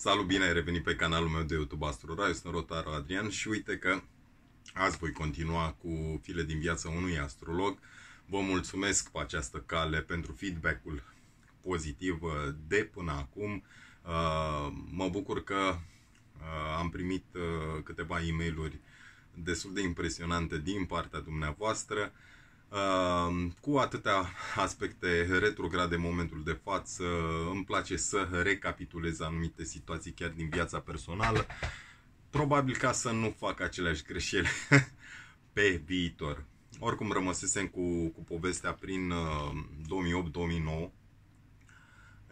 Salut, bine ai revenit pe canalul meu de YouTube Astro Rai, sunt Rotaru Adrian și uite că azi voi continua cu file din viața unui astrolog. Vă mulțumesc pe această cale pentru feedback-ul pozitiv uh, de până acum. Uh, mă bucur că uh, am primit câteva e-mail-uri destul de impresionante din partea dumneavoastră cu atâtea aspecte retrograde în momentul de față, îmi place să recapitulez anumite situații chiar din viața personală, probabil ca să nu fac aceleași greșeli pe viitor. Oricum rămăsesem cu, cu povestea prin 2008-2009, uh,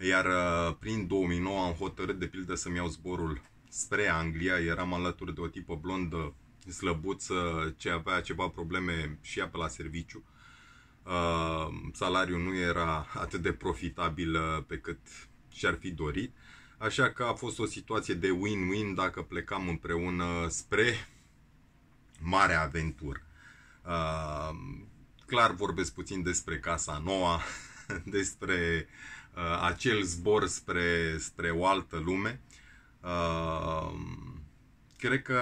iar uh, prin 2009 am hotărât de pildă să-mi iau zborul spre Anglia, eram alături de o tipă blondă slăbuță ce avea ceva probleme și ea pe la serviciu. Uh, salariul nu era atât de profitabil uh, pe cât și-ar fi dorit, așa că a fost o situație de win-win dacă plecam împreună spre mare aventură. Uh, clar vorbesc puțin despre casa noua, despre acel zbor spre, spre o altă lume cred că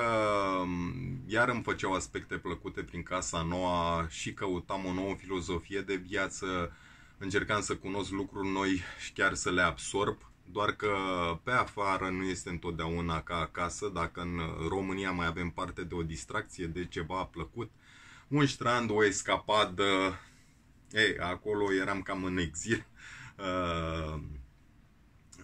um, iar îmi făceau aspecte plăcute prin casa noua și căutam o nouă filozofie de viață, încercam să cunosc lucruri noi și chiar să le absorb, doar că pe afară nu este întotdeauna ca acasă, dacă în România mai avem parte de o distracție, de ceva plăcut, un strand, o escapadă, ei, acolo eram cam în exil. Uh,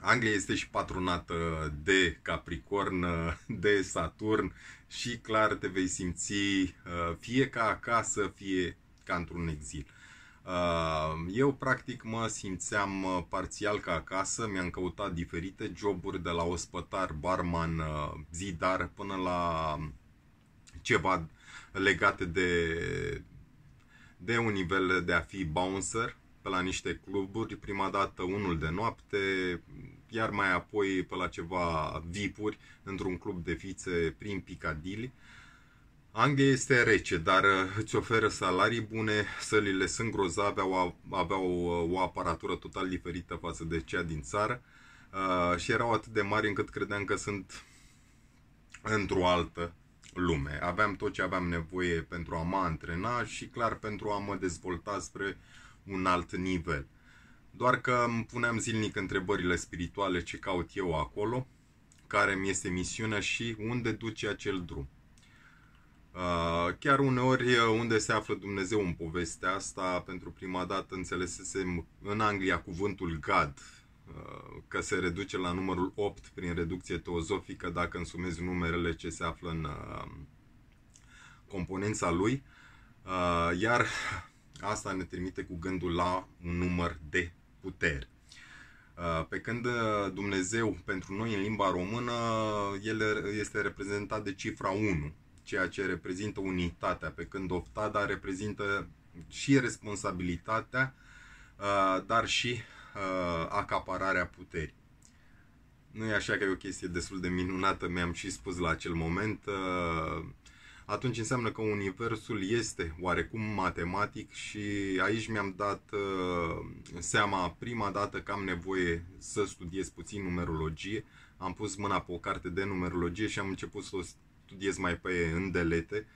Anglia este și patronată de Capricorn, de Saturn și clar te vei simți uh, fie ca acasă, fie ca într-un exil. Uh, eu practic mă simțeam uh, parțial ca acasă, mi-am căutat diferite joburi de la ospătar, barman, zidar până la ceva legate de, de un nivel de a fi bouncer pe la niște cluburi, prima dată unul de noapte, iar mai apoi pe la ceva vipuri într-un club de fițe prin Picadilly. Anglia este rece, dar uh, îți oferă salarii bune, sălile sunt grozave, au, aveau uh, o aparatură total diferită față de cea din țară uh, și erau atât de mari încât credeam că sunt într-o altă lume. Aveam tot ce aveam nevoie pentru a mă antrena și clar pentru a mă dezvolta spre un alt nivel. Doar că îmi puneam zilnic întrebările spirituale ce caut eu acolo, care mi este misiunea și unde duce acel drum. Uh, chiar uneori uh, unde se află Dumnezeu în povestea asta, pentru prima dată înțelesesem în Anglia cuvântul God, uh, că se reduce la numărul 8 prin reducție teozofică dacă însumezi numerele ce se află în componența lui. Iar Asta ne trimite cu gândul la un număr de puteri. Uh, pe când uh, Dumnezeu pentru noi în limba română uh, el este reprezentat de cifra 1, ceea ce reprezintă unitatea, pe când oftada reprezintă și responsabilitatea, dar și acapararea puterii. Nu e așa că e o chestie destul de minunată, mi-am și spus la acel moment atunci înseamnă că universul este oarecum matematic și aici mi-am dat uh, seama prima dată că am nevoie să studiez puțin numerologie. Am pus mâna pe o carte de numerologie și am început să o studiez mai pe îndelete.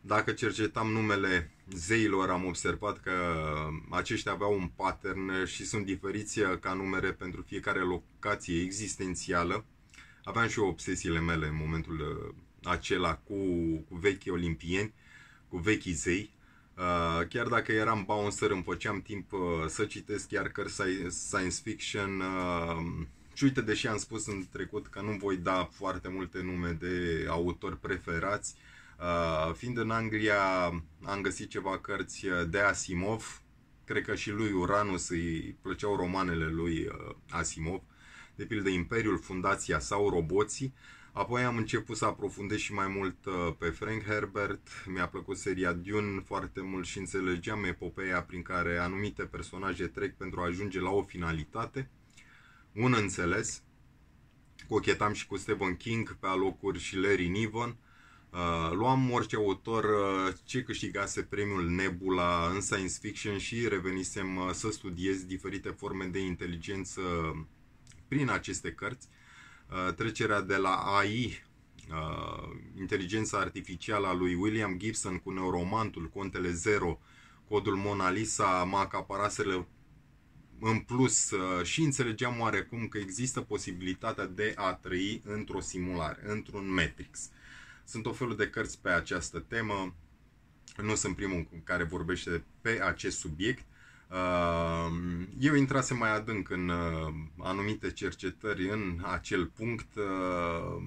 Dacă cercetam numele zeilor, am observat că aceștia aveau un pattern și sunt diferiți ca numere pentru fiecare locație existențială. Aveam și eu obsesiile mele în momentul uh, acela cu, cu vechi olimpieni, cu vechi zei. Uh, chiar dacă eram bouncer, îmi făceam timp uh, să citesc chiar cărți science fiction. Uh, și uite, deși am spus în trecut că nu voi da foarte multe nume de autori preferați, uh, fiind în Anglia, am găsit ceva cărți de Asimov. Cred că și lui Uranus îi plăceau romanele lui uh, Asimov, de pildă Imperiul, Fundația sau Roboții. Uh, Apoi am început să aprofundez și mai mult uh, pe Frank Herbert, mi-a plăcut seria Dune foarte mult și înțelegeam epopeea prin care anumite personaje trec pentru a ajunge la o finalitate. Un înțeles, cochetam și cu Stephen King pe alocuri și Larry Niven. Uh, luam orice autor uh, ce câștigase premiul Nebula în science fiction și revenisem să studiez diferite forme de inteligență prin aceste cărți. Uh, trecerea de la AI, uh, inteligența artificială a lui William Gibson cu neuromantul Contele Zero, codul Mona Lisa, mă acaparaseră în plus uh, și înțelegeam oarecum că există posibilitatea de a trăi într-o simulare, într-un Matrix. Sunt o felul de cărți pe această temă, nu sunt primul care vorbește pe acest subiect, eu intrasem mai adânc în uh, anumite cercetări în acel punct uh,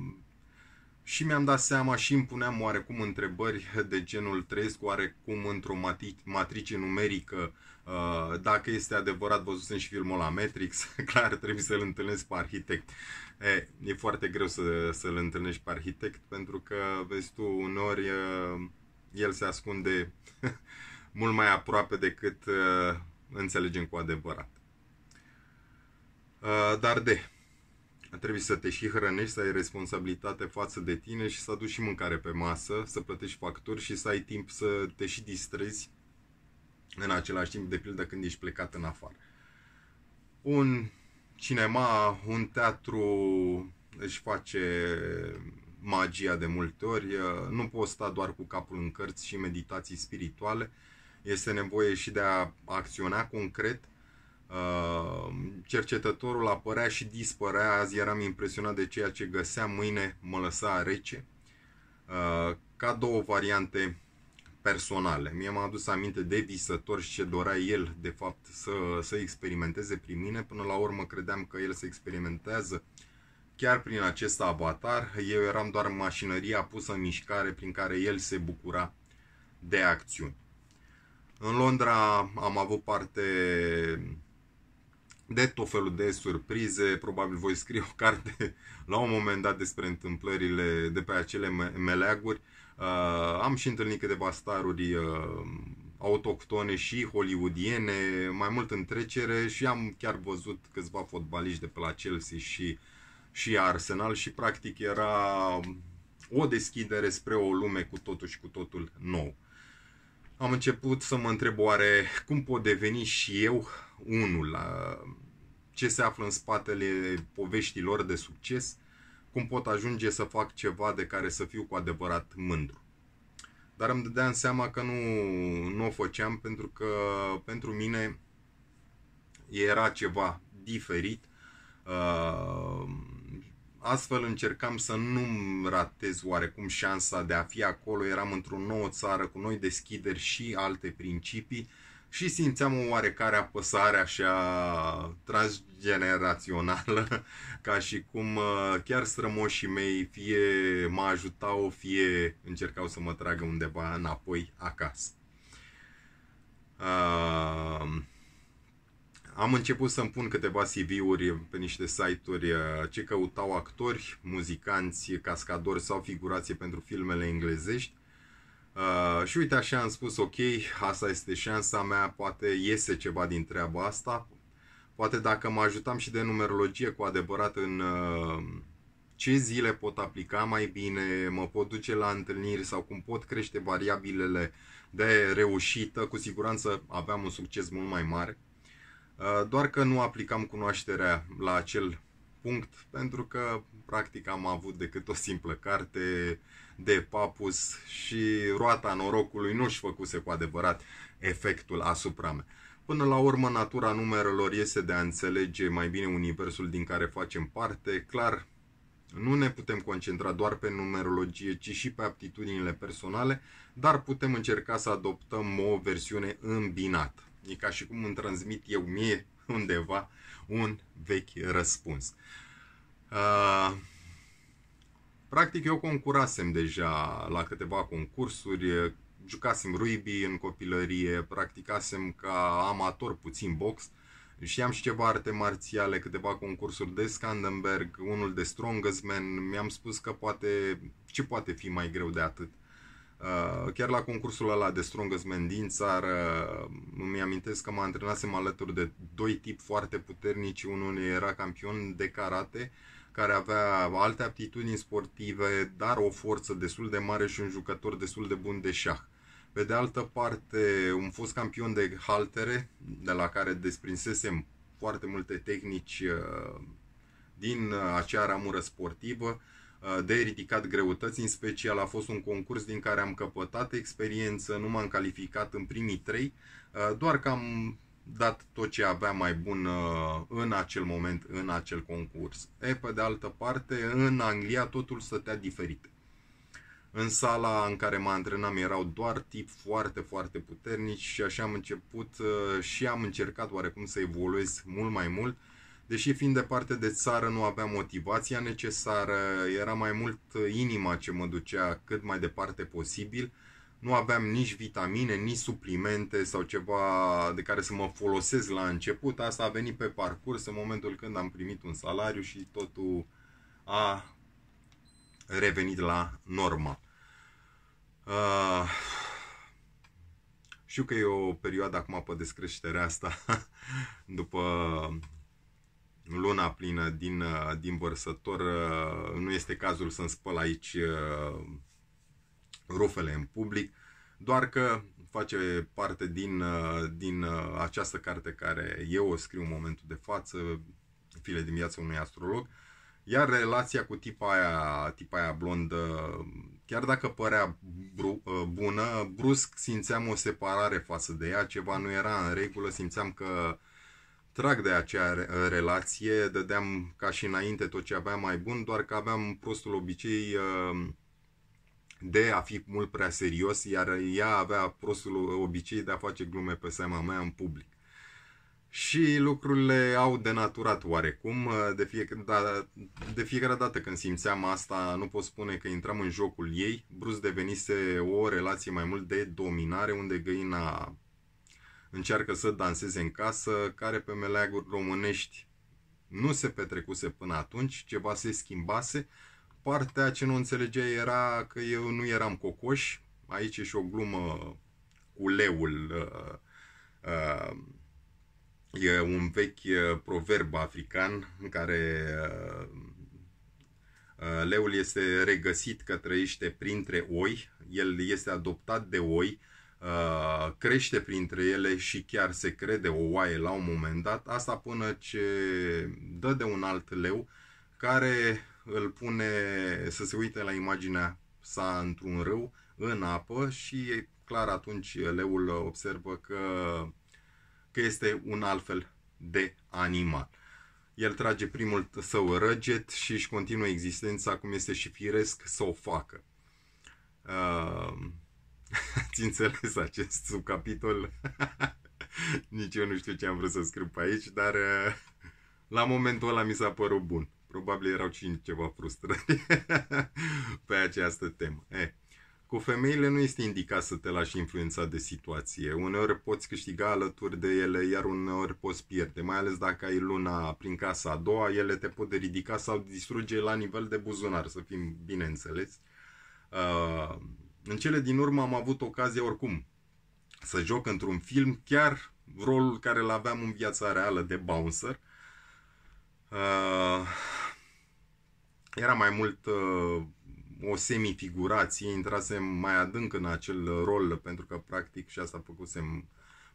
și mi-am dat seama și îmi puneam oarecum întrebări de genul trăiesc oarecum într-o matrice numerică, uh, dacă este adevărat, văzusem și filmul la Matrix, clar trebuie să-l întâlnesc pe arhitect. E, e foarte greu să, să-l întâlnești pe arhitect pentru că, vezi tu, uneori el se ascunde mult mai aproape decât înțelegem cu adevărat. Uh, dar de, trebuie să te și hrănești, să ai responsabilitate față de tine și să aduci și mâncare pe masă, să plătești facturi și să ai timp să te și distrezi în același timp, de pildă când ești plecat în afară. Un cinema, un teatru își face magia de multe ori, uh, nu poți sta doar cu capul în cărți și meditații spirituale, este nevoie și de a acționa concret. Uh, cercetătorul apărea și dispărea, azi eram impresionat de ceea ce găseam, mâine mă lăsa rece. Uh, ca două variante personale. Mie m-a adus aminte de visător și ce dorea el, de fapt, să, să experimenteze prin mine. Până la urmă credeam că el se experimentează chiar prin acest avatar. Eu eram doar mașinăria pusă în mișcare prin care el se bucura de acțiuni. În Londra am avut parte de tot felul de surprize, probabil voi scrie o carte la un moment dat despre întâmplările de pe acele meleaguri. Uh, am și întâlnit câteva staruri uh, autoctone și hollywoodiene, mai mult în trecere și am chiar văzut câțiva fotbaliști de pe la Chelsea și, și Arsenal și practic era o deschidere spre o lume cu totul și cu totul nou am început să mă întreb oare cum pot deveni și eu unul, ce se află în spatele poveștilor de succes, cum pot ajunge să fac ceva de care să fiu cu adevărat mândru. Dar îmi dădeam seama că nu, nu o făceam pentru că pentru mine era ceva diferit. Uh, Astfel încercam să nu ratez oarecum șansa de a fi acolo, eram într-o nouă țară cu noi deschideri și alte principii și simțeam o oarecare apăsare așa transgenerațională, ca și cum uh, chiar strămoșii mei fie mă ajutau, fie încercau să mă tragă undeva înapoi acasă. Uh am început să-mi pun câteva CV-uri pe niște site-uri uh, ce căutau actori, muzicanți, cascadori sau figurație pentru filmele englezești. Uh, și uite așa am spus, ok, asta este șansa mea, poate iese ceva din treaba asta. Poate dacă mă ajutam și de numerologie cu adevărat în uh, ce zile pot aplica mai bine, mă pot duce la întâlniri sau cum pot crește variabilele de reușită, cu siguranță aveam un succes mult mai mare. Uh, doar că nu aplicam cunoașterea la acel punct, pentru că practic am avut decât o simplă carte de papus și roata norocului nu-și făcuse cu adevărat efectul asupra mea. Până la urmă, natura numerelor iese de a înțelege mai bine universul din care facem parte. Clar, nu ne putem concentra doar pe numerologie, ci și pe aptitudinile personale, dar putem încerca să adoptăm o versiune îmbinată. E ca și cum îmi transmit eu mie undeva un vechi răspuns. Uh, practic eu concurasem deja la câteva concursuri, jucasem rugby în copilărie, practicasem ca amator puțin box, știam și ceva arte marțiale, câteva concursuri de Scandenberg, unul de Strongest Man, mi-am spus că poate, ce poate fi mai greu de atât. Uh, chiar la concursul ăla de Strongest Man din țară, uh, îmi amintesc că mă antrenasem alături de doi tipi foarte puternici. Unul era campion de karate, care avea alte aptitudini sportive, dar o forță destul de mare și un jucător destul de bun de șah. Pe de altă parte, un fost campion de haltere, de la care desprinsesem foarte multe tehnici uh, din acea ramură sportivă, Uh, de ridicat greutăți, în special a fost un concurs din care am căpătat experiență, nu m-am calificat în primii trei, uh, doar că am dat tot ce avea mai bun uh, în acel moment, în acel concurs. E, pe de altă parte, în Anglia totul stătea diferit. În sala în care mă antrenam erau doar tip foarte, foarte puternici și așa am început și am încercat oarecum să evoluez mult mai mult Deși fiind departe de țară nu aveam motivația necesară, era mai mult inima ce mă ducea cât mai departe posibil, nu aveam nici vitamine, nici suplimente sau ceva de care să mă folosesc la început. Asta a venit pe parcurs în momentul când am primit un salariu și totul a revenit la normal. Uh, știu că e o perioadă acum pe descreșterea asta după luna plină din, uh, din vărsător, uh, nu este cazul să-mi spăl aici uh, rufele în public, doar că face parte din, din această carte care eu o scriu în momentul de față, File din viața unui astrolog, iar relația cu tipa aia, tipa aia blondă, chiar dacă părea bru, bună, brusc simțeam o separare față de ea, ceva nu era în regulă, simțeam că uh, trag de acea re- relație, dădeam ca și înainte tot ce aveam mai bun, doar că aveam prostul obicei uh, de a fi mult prea serios, iar ea avea prostul obicei de a face glume pe seama mea în public. Și lucrurile au denaturat oarecum, uh, de fiecare, da, de fiecare dată când simțeam asta, nu pot spune că intram în jocul ei, brusc devenise o relație mai mult de dominare, unde găina încearcă să danseze în casă, care pe meleaguri românești nu se petrecuse până atunci, ceva se schimbase. Partea ce nu înțelegea era că eu nu eram cocoș, aici e și o glumă cu leul, uh, uh, e un vechi uh, proverb african în care leul este regăsit că trăiește printre oi, el este adoptat de oi, Uh, crește printre ele și chiar se crede o oaie la un moment dat, asta până ce dă de un alt leu care îl pune să se uite la imaginea sa într-un râu, în apă și clar atunci leul observă că, că este un altfel de animal. El trage primul său răget și își continuă existența cum este și firesc să o facă. Uh... ați înțeles acest subcapitol. Nici eu nu știu ce am vrut să scriu pe aici, dar uh, la momentul ăla mi s-a părut bun. Probabil erau 5 ceva frustrări pe această temă. Eh. Cu femeile nu este indicat să te lași influențat de situație. Uneori poți câștiga alături de ele, iar uneori poți pierde, mai ales dacă ai luna prin casa a doua, ele te pot ridica sau distruge la nivel de buzunar, să fim bineînțeles. Uh, în cele din urmă am avut ocazia oricum să joc într-un film chiar rolul care îl aveam în viața reală de bouncer. Uh, era mai mult uh, o semifigurație, intrasem mai adânc în acel rol pentru că practic și asta făcusem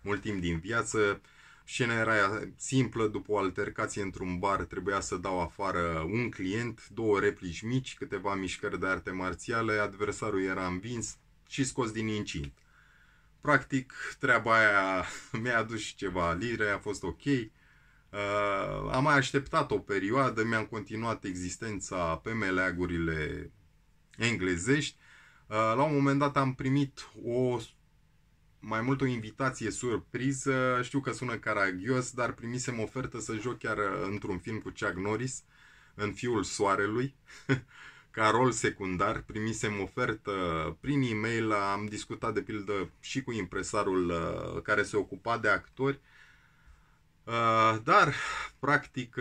mult timp din viață. Uh, Scena era aia simplă, după o altercație într-un bar trebuia să dau afară un client, două replici mici, câteva mișcări de arte marțiale, adversarul era învins și scos din incint. Practic, treaba aia mi-a adus și ceva lire, a fost ok. Uh, am mai așteptat o perioadă, mi-am continuat existența pe meleagurile englezești. Uh, la un moment dat am primit o mai mult o invitație surpriză. Știu că sună caragios, dar primisem ofertă să joc chiar uh, într-un film cu Chuck Norris, în Fiul Soarelui, ca rol secundar. Primisem ofertă prin e-mail, am discutat de pildă și cu impresarul uh, care se ocupa de actori, uh, dar, practic,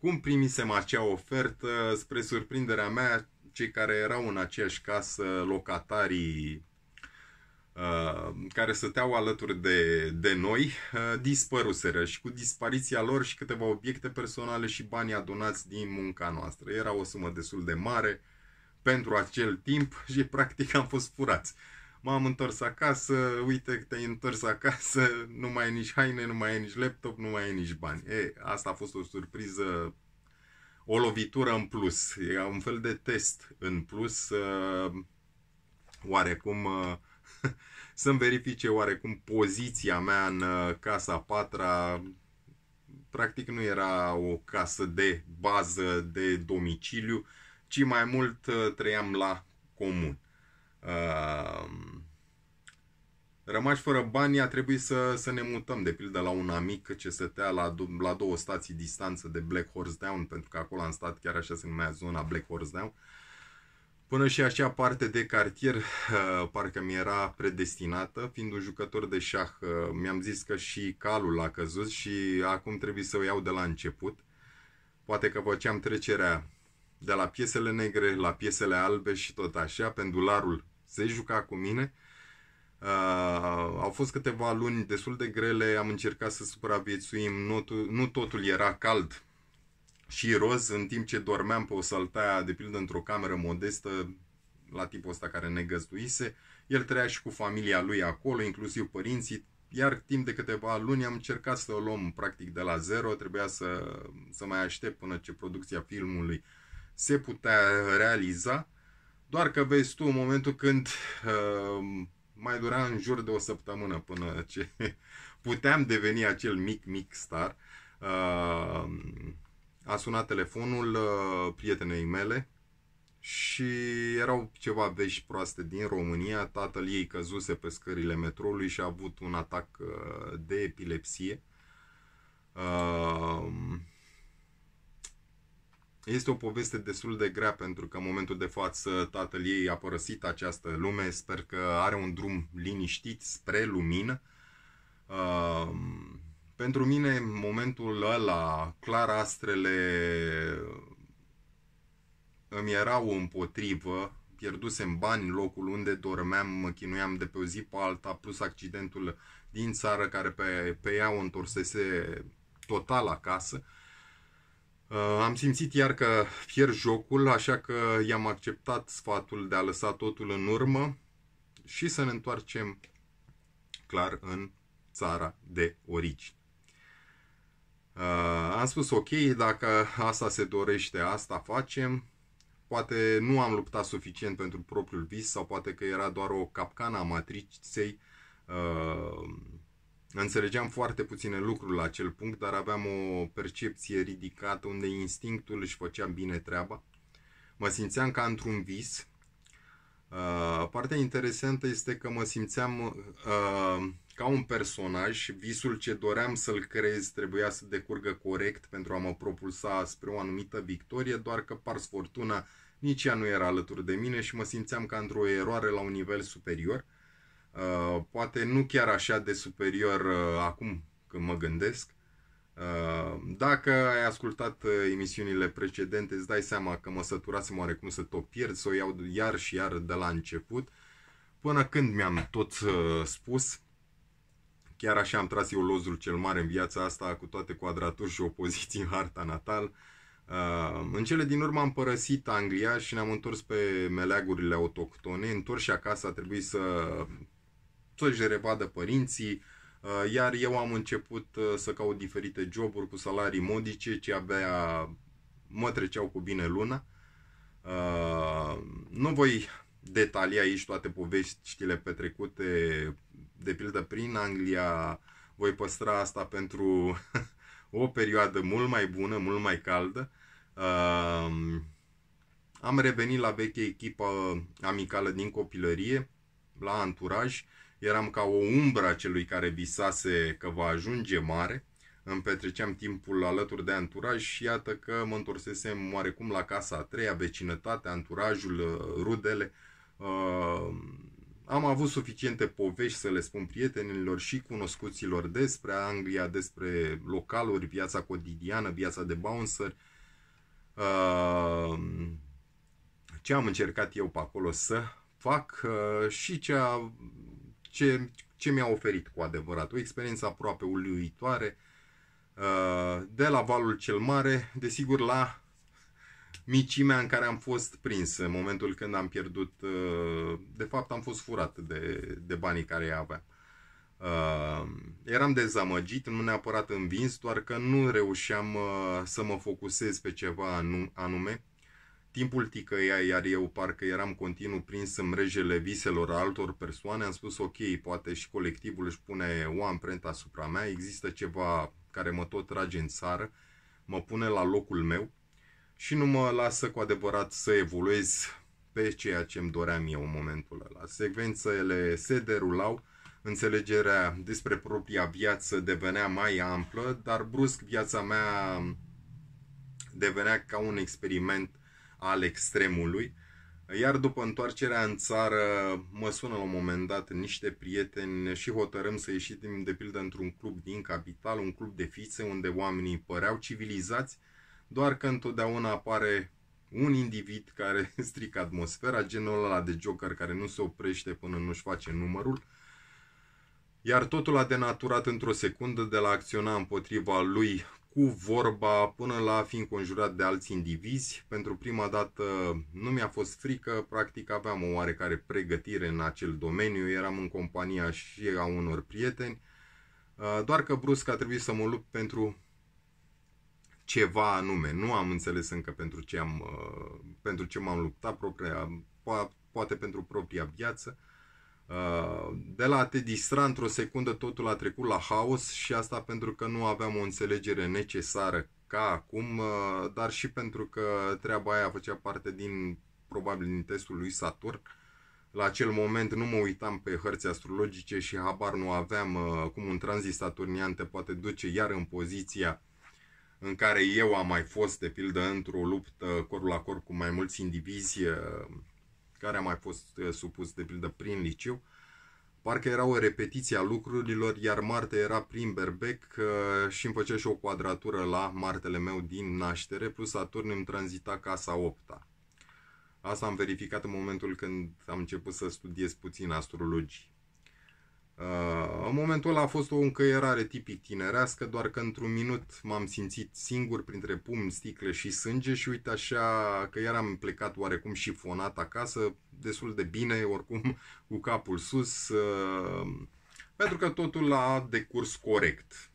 cum primisem acea ofertă, spre surprinderea mea, cei care erau în aceeași casă, locatarii Uh, care stăteau alături de, de noi uh, dispăruseră și cu dispariția lor și câteva obiecte personale și banii adunați din munca noastră. Era o sumă destul de mare pentru acel timp și practic am fost furați. M-am întors acasă, uite că te-ai întors acasă, nu mai ai nici haine, nu mai ai nici laptop, nu mai ai nici bani. E, asta a fost o surpriză, o lovitură în plus, E un fel de test în plus, uh, oarecum uh, să-mi verifice oarecum poziția mea în uh, casa patra. Practic nu era o casă de bază, de domiciliu, ci mai mult uh, trăiam la comun. Uh, rămași fără bani, a trebuit să, să ne mutăm, de pildă, la un amic ce stătea la, la două stații distanță de Black Horse Down, pentru că acolo am stat chiar așa se numea zona Black Horse Down. Uh, Până și acea parte de cartier uh, parcă mi era predestinată, fiind un jucător de șah, uh, mi-am zis că și calul a căzut și acum trebuie să o iau de la început. Poate că făceam trecerea de la piesele negre la piesele albe și tot așa, pendularul se juca cu mine. Uh, au fost câteva luni destul de grele, am încercat să supraviețuim, nu, nu totul era cald și roz, în timp ce dormeam pe o saltea, de pildă, într-o cameră modestă, la tipul ăsta care ne găzduise, el trăia și cu familia lui acolo, inclusiv părinții, iar timp de câteva luni am încercat să o luăm practic de la zero, trebuia să, să mai aștept până ce producția filmului se putea realiza, doar că vezi tu, în momentul când uh, mai dura în jur de o săptămână până ce puteam deveni acel mic, mic star, uh, a sunat telefonul uh, prietenei mele și erau ceva vești proaste din România. Tatăl ei căzuse pe scările metroului și a avut un atac uh, de epilepsie. Uh, este o poveste destul de grea pentru că în momentul de față tatăl ei a părăsit această lume. Sper că are un drum liniștit spre lumină. Pentru mine, momentul ăla, clar astrele îmi erau împotrivă, pierdusem bani în locul unde dormeam, mă chinuiam de pe o zi pe alta, plus accidentul din țară care pe, pe ea o întorsese total acasă. Uh, am simțit iar că pierd jocul, așa că i-am acceptat sfatul de a lăsa totul în urmă și să ne întoarcem clar în țara de origine. Uh, am spus ok, dacă asta se dorește, asta facem. Poate nu am luptat suficient pentru propriul vis sau poate că era doar o capcană a matriței. Uh, înțelegeam foarte puține lucruri la acel punct, dar aveam o percepție ridicată unde instinctul își făcea bine treaba. Mă simțeam ca într-un vis, Uh, partea interesantă este că mă simțeam uh, ca un personaj și visul ce doream să-l creez trebuia să decurgă corect pentru a mă propulsa spre o anumită victorie, doar că pars fortuna nici ea nu era alături de mine și mă simțeam ca într-o eroare la un nivel superior. Uh, poate nu chiar așa de superior uh, acum când mă gândesc, Uh, dacă ai ascultat uh, emisiunile precedente, îți dai seama că mă săturasem oarecum să tot pierd, să o iau iar și iar de la început, până când mi-am tot uh, spus, chiar așa am tras eu lozul cel mare în viața asta, cu toate quadraturi și opoziții în harta natal, în cele din urmă am părăsit Anglia și ne-am întors pe meleagurile autohtone, întors și acasă a trebuit să să-și revadă părinții, Uh, iar eu am început uh, să caut diferite joburi cu salarii modice, ce abia mă treceau cu bine luna. Uh, nu voi detalia aici toate poveștile petrecute, de pildă prin Anglia, voi păstra asta pentru o perioadă mult mai bună, mult mai caldă. Am revenit la vechea echipă amicală din copilărie, la anturaj, uh, eram ca o umbră a celui care visase că va ajunge mare, îmi petreceam timpul alături de anturaj și iată că mă întorsesem oarecum la casa a treia, vecinătatea, anturajul, uh, rudele. Uh, am avut suficiente povești să le spun prietenilor și cunoscuților despre Anglia, despre localuri, viața cotidiană, viața de bouncer, uh, ce am încercat eu pe acolo să fac și ce a ce, ce mi-a oferit cu adevărat. O experiență aproape uluitoare uh, de la valul cel mare, desigur la micimea în care am fost prins în momentul când am pierdut, uh, de fapt am fost furat de, de banii care aveam. Uh, eram dezamăgit, nu neapărat învins, doar că nu reușeam uh, să mă focusez pe ceva anum- anume Timpul ticăia, iar eu parcă eram continuu prins în mrejele viselor altor persoane, am spus ok, poate și colectivul își pune o amprentă asupra mea, există ceva care mă tot trage în țară, mă pune la locul meu și nu mă lasă cu adevărat să evoluez pe ceea ce îmi doream eu în momentul ăla. Secvențele se derulau, înțelegerea despre propria viață devenea mai amplă, dar brusc viața mea devenea ca un experiment al extremului. Iar după întoarcerea în țară, mă sună la un moment dat niște prieteni și hotărâm să ieșim, de pildă, într-un club din capital, un club de fițe, unde oamenii păreau civilizați, doar că întotdeauna apare un individ care strică atmosfera, genul ăla de joker care nu se oprește până nu-și face numărul, iar totul a denaturat într-o secundă de la acționa împotriva lui cu vorba până la a fi înconjurat de alți indivizi. Pentru prima dată nu mi-a fost frică, practic aveam o oarecare pregătire în acel domeniu, eram în compania și a unor prieteni, uh, doar că brusc a trebuit să mă lupt pentru ceva anume. Nu am înțeles încă pentru ce, am, uh, pentru ce m-am luptat, propria, poate pentru propria viață, Uh, de la a te distra într-o secundă totul a trecut la haos și asta pentru că nu aveam o înțelegere necesară ca acum, uh, dar și pentru că treaba aia făcea parte din probabil din testul lui Saturn. La acel moment nu mă uitam pe hărți astrologice și habar nu aveam uh, cum un tranzit saturnian te poate duce iar în poziția în care eu am mai fost, de pildă, într-o luptă cor la cor cu mai mulți indivizi care am mai fost uh, supus de pildă prin liceu, Parcă era o repetiție a lucrurilor, iar Marte era prin berbec uh, și îmi făcea și o quadratură la Martele meu din naștere, plus Saturn îmi tranzita casa 8 -a. Asta am verificat în momentul când am început să studiez puțin astrologie. Uh, în momentul ăla a fost o încăierare tipic tinerească, doar că într-un minut m-am simțit singur printre pumni, sticle și sânge și uite așa că iar am plecat oarecum fonat acasă, destul de bine, oricum cu capul sus, uh, pentru că totul a decurs corect.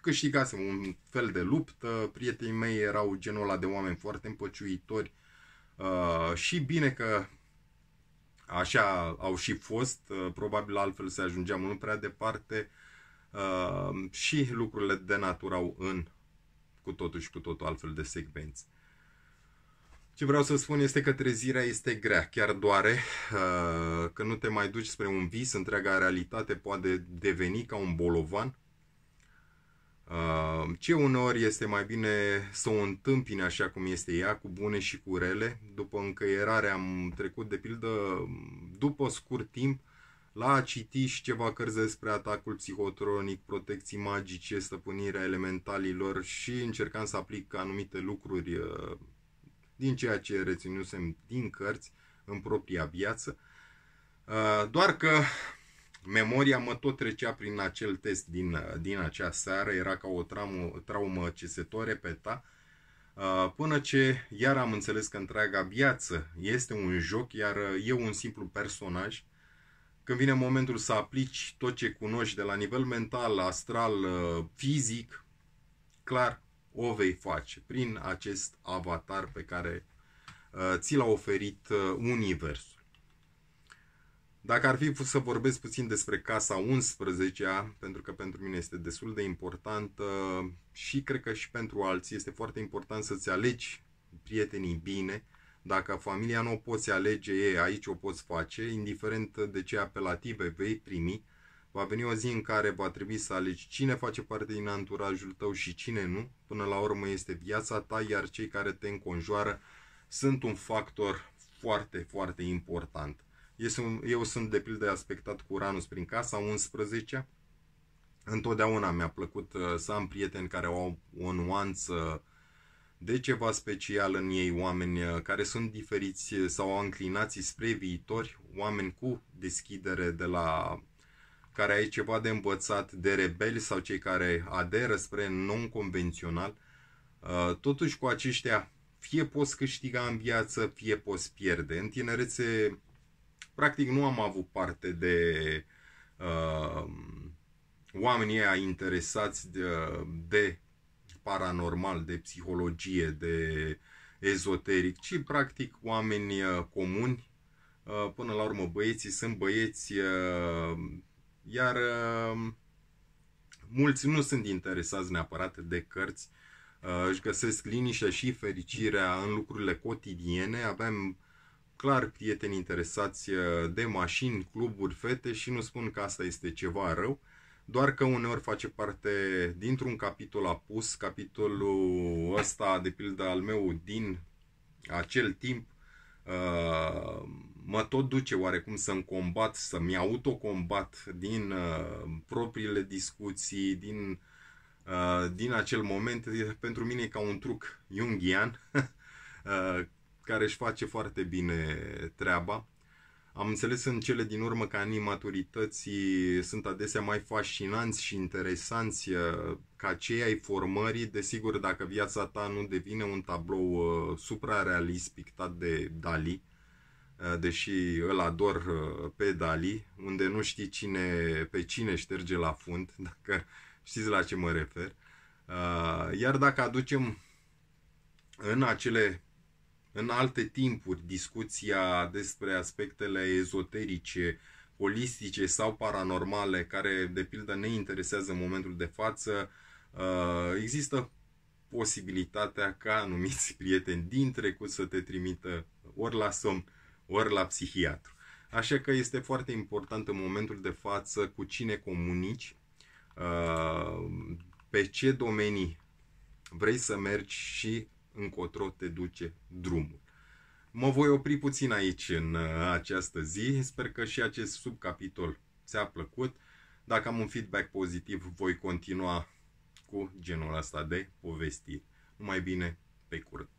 Câștigasem un fel de luptă, prietenii mei erau genul ăla de oameni foarte împăciuitori, Uh, și bine că Așa au și fost, uh, probabil altfel se ajungea mult prea departe uh, și lucrurile de au în cu totul și cu totul altfel de secvenți. Ce vreau să spun este că trezirea este grea, chiar doare, uh, că nu te mai duci spre un vis, întreaga realitate poate deveni ca un bolovan ce uneori este mai bine să o întâmpine așa cum este ea, cu bune și cu rele. După încăierare am trecut, de pildă, după scurt timp, la a citi și ceva cărți despre atacul psihotronic, protecții magice, stăpânirea elementalilor și încercam să aplic anumite lucruri uh, din ceea ce reținusem din cărți în propria viață. Uh, doar că Memoria mă tot trecea prin acel test din, din acea seară, era ca o traumă, traumă ce se tot repeta, până ce iar am înțeles că întreaga viață este un joc, iar eu un simplu personaj. Când vine momentul să aplici tot ce cunoști de la nivel mental, astral, uh, fizic, clar, o vei face prin acest avatar pe care uh, ți l-a oferit uh, Universul. Dacă ar fi să vorbesc puțin despre casa 11-a, pentru că pentru mine este destul de importantă și cred că și pentru alții este foarte important să-ți alegi prietenii bine. Dacă familia nu o poți alege, e, aici o poți face, indiferent de ce apelative vei primi, va veni o zi în care va trebui să alegi cine face parte din anturajul tău și cine nu. Până la urmă este viața ta, iar cei care te înconjoară sunt un factor foarte, foarte important. Eu sunt de pildă aspectat cu Uranus prin casa 11 Întotdeauna mi-a plăcut uh, să am prieteni care au o nuanță de ceva special în ei, oameni uh, care sunt diferiți uh, sau au înclinații spre viitori, oameni cu deschidere de la care ai ceva de învățat de rebeli sau cei care aderă spre non-convențional, totuși cu aceștia fie poți câștiga în viață, fie poți pierde. În tinerețe practic nu am avut parte de uh, oamenii aia interesați de, de paranormal, de psihologie, de ezoteric, ci practic oameni uh, comuni. Uh, până la urmă, băieții sunt băieți, uh, iar uh, mulți nu sunt interesați neapărat de cărți, uh, își găsesc liniștea și fericirea în lucrurile cotidiene. Avem clar prieteni interesați uh, de mașini, cluburi, fete și nu spun că asta este ceva rău, doar că uneori face parte dintr-un capitol apus, capitolul ăsta, de pildă al meu, din acel timp, uh, mă tot duce oarecum să-mi combat, să-mi autocombat din uh, propriile discuții, din, din acel moment. Pentru mine e ca un truc jungian care își face foarte bine treaba. Am înțeles în cele din urmă că anii maturității sunt adesea mai fascinanți și interesanți uh, ca cei ai formării, desigur dacă viața ta nu devine un tablou uh, suprarealist pictat de Dali, uh, deși îl ador pe Dali, unde nu știi cine, pe cine șterge la fund, dacă știți la ce mă refer. Iar dacă aducem în acele în alte timpuri discuția despre aspectele ezoterice, holistice sau paranormale, care de pildă ne interesează în momentul de față, uh, există posibilitatea ca anumiți prieteni din trecut să te trimită ori la somn, ori la psihiatru. Așa că este foarte important în momentul de față cu cine comunici, uh, pe ce domenii vrei să mergi și încotro te duce drumul. Mă voi opri puțin aici în uh, această zi. Sper că și acest subcapitol ți-a plăcut. Dacă am un feedback pozitiv, voi continua cu genul ăsta de povestiri. Numai bine, pe curând!